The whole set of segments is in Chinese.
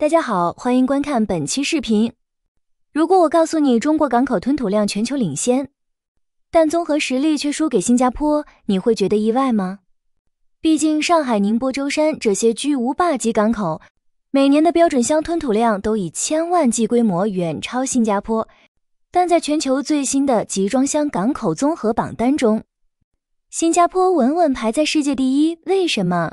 大家好，欢迎观看本期视频。如果我告诉你中国港口吞吐量全球领先，但综合实力却输给新加坡，你会觉得意外吗？毕竟上海、宁波、舟山这些巨无霸级港口，每年的标准箱吞吐量都以千万计规模，远超新加坡。但在全球最新的集装箱港口综合榜单中，新加坡稳稳排在世界第一。为什么？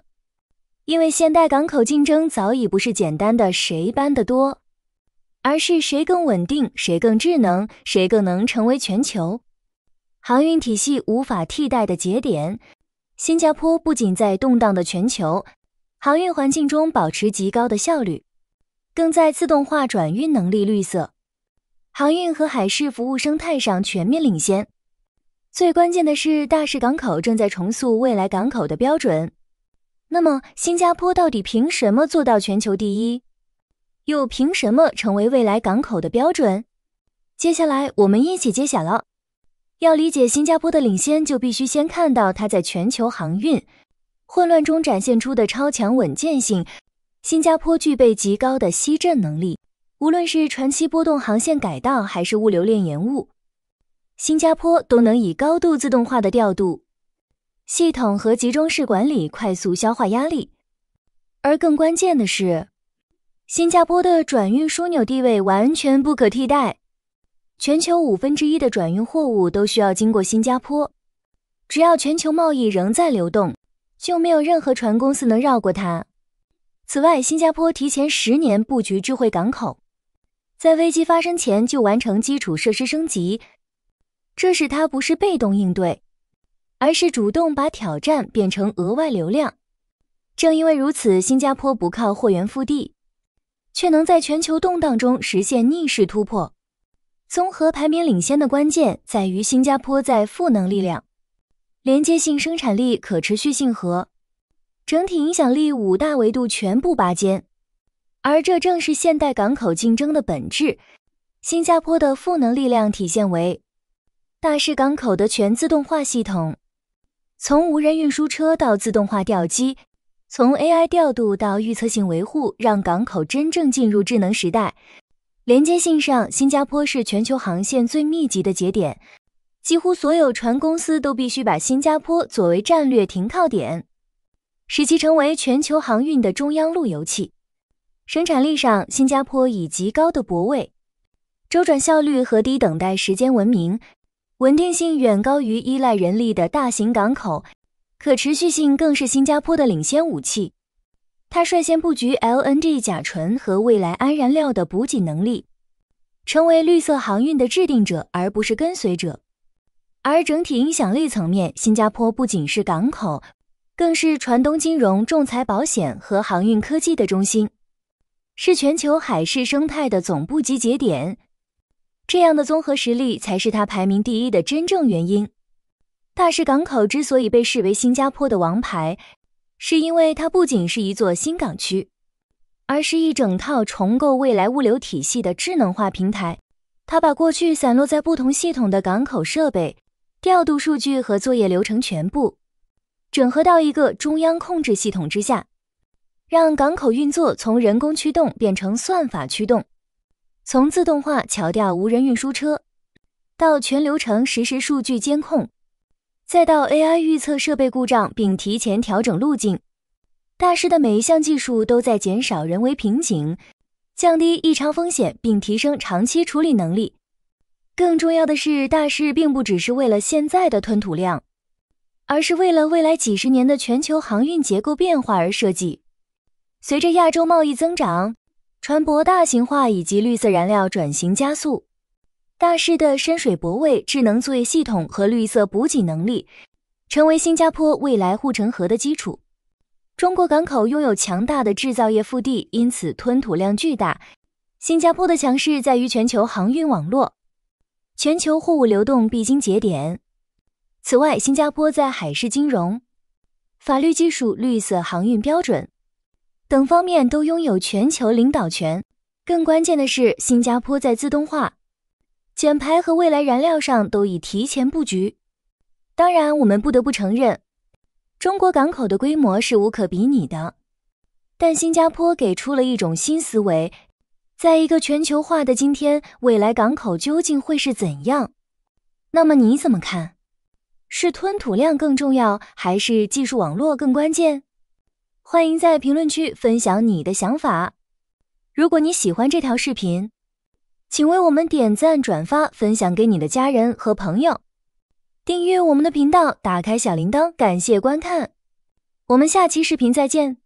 因为现代港口竞争早已不是简单的谁搬得多，而是谁更稳定，谁更智能，谁更能成为全球航运体系无法替代的节点。新加坡不仅在动荡的全球航运环境中保持极高的效率，更在自动化转运能力、绿色航运和海事服务生态上全面领先。最关键的是，大市港口正在重塑未来港口的标准。那么，新加坡到底凭什么做到全球第一？又凭什么成为未来港口的标准？接下来，我们一起揭晓了。要理解新加坡的领先，就必须先看到它在全球航运混乱中展现出的超强稳健性。新加坡具备极高的吸震能力，无论是船期波动、航线改道，还是物流链延误，新加坡都能以高度自动化的调度。系统和集中式管理快速消化压力，而更关键的是，新加坡的转运枢纽地位完全不可替代。全球五分之一的转运货物都需要经过新加坡，只要全球贸易仍在流动，就没有任何船公司能绕过它。此外，新加坡提前十年布局智慧港口，在危机发生前就完成基础设施升级，这使它不是被动应对。而是主动把挑战变成额外流量。正因为如此，新加坡不靠货源腹地，却能在全球动荡中实现逆势突破。综合排名领先的关键在于新加坡在赋能力量、连接性、生产力、可持续性和整体影响力五大维度全部拔尖。而这正是现代港口竞争的本质。新加坡的赋能力量体现为大市港口的全自动化系统。从无人运输车到自动化吊机，从 AI 调度到预测性维护，让港口真正进入智能时代。连接性上，新加坡是全球航线最密集的节点，几乎所有船公司都必须把新加坡作为战略停靠点，使其成为全球航运的中央路由器。生产力上，新加坡以极高的泊位周转效率和低等待时间闻名。稳定性远高于依赖人力的大型港口，可持续性更是新加坡的领先武器。它率先布局 LNG 甲醇和未来氨燃料的补给能力，成为绿色航运的制定者而不是跟随者。而整体影响力层面，新加坡不仅是港口，更是船东金融、仲裁、保险和航运科技的中心，是全球海事生态的总部及节点。这样的综合实力才是它排名第一的真正原因。大市港口之所以被视为新加坡的王牌，是因为它不仅是一座新港区，而是一整套重构未来物流体系的智能化平台。它把过去散落在不同系统的港口设备、调度数据和作业流程全部整合到一个中央控制系统之下，让港口运作从人工驱动变成算法驱动。从自动化桥吊无人运输车，到全流程实时数据监控，再到 AI 预测设备故障并提前调整路径，大师的每一项技术都在减少人为瓶颈，降低异常风险，并提升长期处理能力。更重要的是，大师并不只是为了现在的吞吐量，而是为了未来几十年的全球航运结构变化而设计。随着亚洲贸易增长。船舶大型化以及绿色燃料转型加速，大势的深水泊位、智能作业系统和绿色补给能力，成为新加坡未来护城河的基础。中国港口拥有强大的制造业腹地，因此吞吐量巨大。新加坡的强势在于全球航运网络，全球货物流动必经节点。此外，新加坡在海事金融、法律、技术、绿色航运标准。等方面都拥有全球领导权，更关键的是，新加坡在自动化、减排和未来燃料上都已提前布局。当然，我们不得不承认，中国港口的规模是无可比拟的。但新加坡给出了一种新思维，在一个全球化的今天，未来港口究竟会是怎样？那么你怎么看？是吞吐量更重要，还是技术网络更关键？欢迎在评论区分享你的想法。如果你喜欢这条视频，请为我们点赞、转发、分享给你的家人和朋友。订阅我们的频道，打开小铃铛。感谢观看，我们下期视频再见。